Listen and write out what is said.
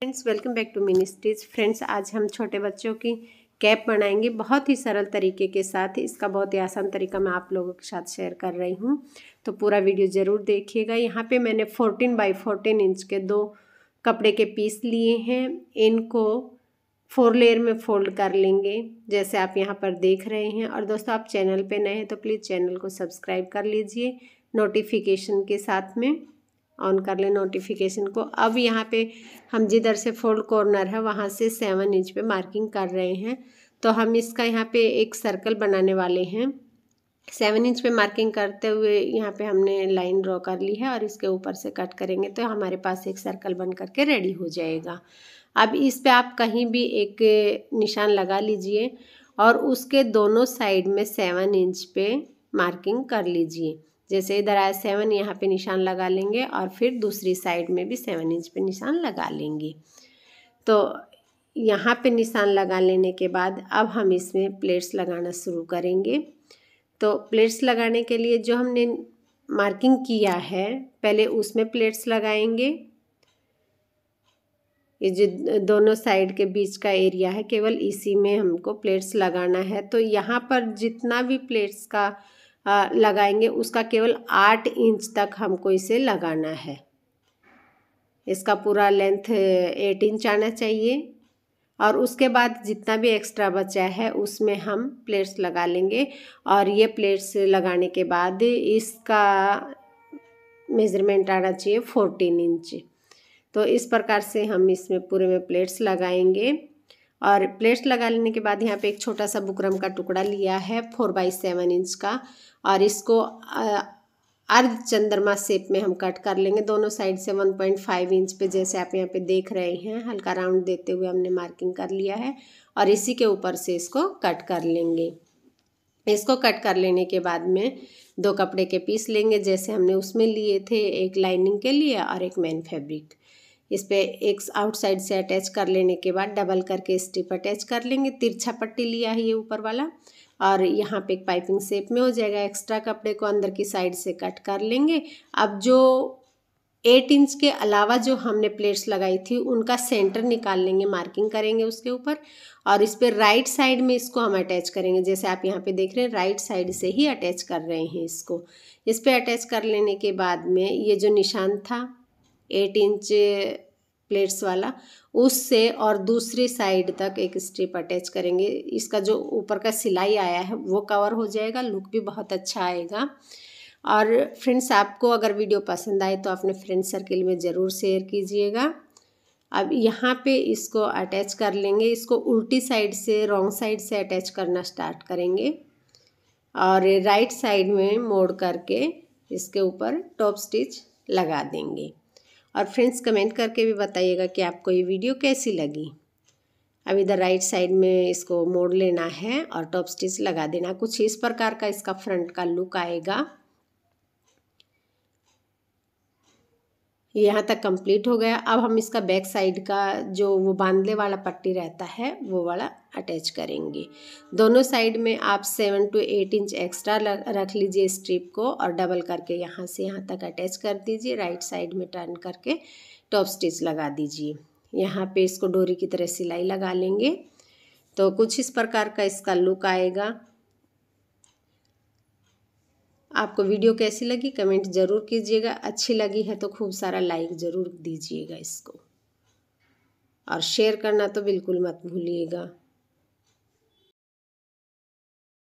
friends welcome back to ministries friends आज हम छोटे बच्चों की कैप बनाएंगे बहुत ही सरल तरीके के साथ इसका बहुत ही आसान तरीका मैं आप लोगों के साथ शेयर कर रही हूँ तो पूरा वीडियो ज़रूर देखिएगा यहाँ पे मैंने 14 बाई 14 इंच के दो कपड़े के पीस लिए हैं इनको फोर लेयर में फोल्ड कर लेंगे जैसे आप यहाँ पर देख रहे हैं और दोस्तों आप चैनल पर नए हैं तो प्लीज़ चैनल को सब्सक्राइब कर लीजिए नोटिफिकेशन के साथ में ऑन कर लें नोटिफिकेशन को अब यहाँ पे हम जिधर से फोल्ड कॉर्नर है वहाँ से सेवन इंच पे मार्किंग कर रहे हैं तो हम इसका यहाँ पे एक सर्कल बनाने वाले हैं सेवन इंच पे मार्किंग करते हुए यहाँ पे हमने लाइन ड्रॉ कर ली है और इसके ऊपर से कट करेंगे तो हमारे पास एक सर्कल बन करके रेडी हो जाएगा अब इस पर आप कहीं भी एक निशान लगा लीजिए और उसके दोनों साइड में सेवन इंच पे मार्किंग कर लीजिए जैसे इधर आया सेवन यहाँ पे निशान लगा लेंगे और फिर दूसरी साइड में भी सेवन इंच पे निशान लगा लेंगे तो यहाँ पे निशान लगा लेने के बाद अब हम इसमें प्लेट्स लगाना शुरू करेंगे तो प्लेट्स लगाने के लिए जो हमने मार्किंग किया है पहले उसमें प्लेट्स लगाएंगे ये जो दोनों साइड के बीच का एरिया है केवल इसी में हमको प्लेट्स लगाना है तो यहाँ पर जितना भी प्लेट्स का लगाएंगे उसका केवल आठ इंच तक हमको इसे लगाना है इसका पूरा लेंथ एट इंच आना चाहिए और उसके बाद जितना भी एक्स्ट्रा बचा है उसमें हम प्लेट्स लगा लेंगे और ये प्लेट्स लगाने के बाद इसका मेज़रमेंट आना चाहिए फोर्टीन इंच तो इस प्रकार से हम इसमें पूरे में प्लेट्स लगाएंगे और प्लेट्स लगा लेने के बाद यहाँ पे एक छोटा सा बुकरम का टुकड़ा लिया है फोर बाई सेवन इंच का और इसको अर्ध चंद्रमा शेप में हम कट कर लेंगे दोनों साइड से वन पॉइंट फाइव इंच पे जैसे आप यहाँ पे देख रहे हैं हल्का राउंड देते हुए हमने मार्किंग कर लिया है और इसी के ऊपर से इसको कट कर लेंगे इसको कट कर लेने के बाद में दो कपड़े के पीस लेंगे जैसे हमने उसमें लिए थे एक लाइनिंग के लिए और एक मेन फैब्रिक इस पर एक आउटसाइड से अटैच कर लेने के बाद डबल करके स्टिप अटैच कर लेंगे तिरछा पट्टी लिया है ये ऊपर वाला और यहाँ पे एक पाइपिंग सेप में हो जाएगा एक्स्ट्रा कपड़े को अंदर की साइड से कट कर लेंगे अब जो एट इंच के अलावा जो हमने प्लेट्स लगाई थी उनका सेंटर निकाल लेंगे मार्किंग करेंगे उसके ऊपर और इस पर राइट साइड में इसको हम अटैच करेंगे जैसे आप यहाँ पे देख रहे हैं राइट साइड से ही अटैच कर रहे हैं इसको इस पर अटैच कर लेने के बाद में ये जो निशान था एट इंच प्लेट्स वाला उससे और दूसरी साइड तक एक स्ट्रिप अटैच करेंगे इसका जो ऊपर का सिलाई आया है वो कवर हो जाएगा लुक भी बहुत अच्छा आएगा और फ्रेंड्स आपको अगर वीडियो पसंद आए तो अपने फ्रेंड सर्किल में ज़रूर शेयर कीजिएगा अब यहाँ पे इसको अटैच कर लेंगे इसको उल्टी साइड से रॉन्ग साइड से अटैच करना स्टार्ट करेंगे और राइट साइड में मोड़ करके इसके ऊपर टॉप स्टिच लगा देंगे और फ्रेंड्स कमेंट करके भी बताइएगा कि आपको ये वीडियो कैसी लगी अब इधर राइट साइड में इसको मोड़ लेना है और टॉप स्टिच लगा देना कुछ इस प्रकार का इसका फ्रंट का लुक आएगा यहाँ तक कंप्लीट हो गया अब हम इसका बैक साइड का जो वो बांधले वाला पट्टी रहता है वो वाला अटैच करेंगे दोनों साइड में आप seven two eight inch extra रख लीजिए स्ट्रिप को और डबल करके यहाँ से यहाँ तक अटैच कर दीजिए राइट साइड में टर्न करके टॉप स्टिच लगा दीजिए यहाँ पे इसको डोरी की तरह सिलाई लगा लेंगे तो कुछ इस प्रकार का इसका लुक आएगा आपको वीडियो कैसी लगी कमेंट ज़रूर कीजिएगा अच्छी लगी है तो खूब सारा लाइक ज़रूर दीजिएगा इसको और शेयर करना तो बिल्कुल मत भूलिएगा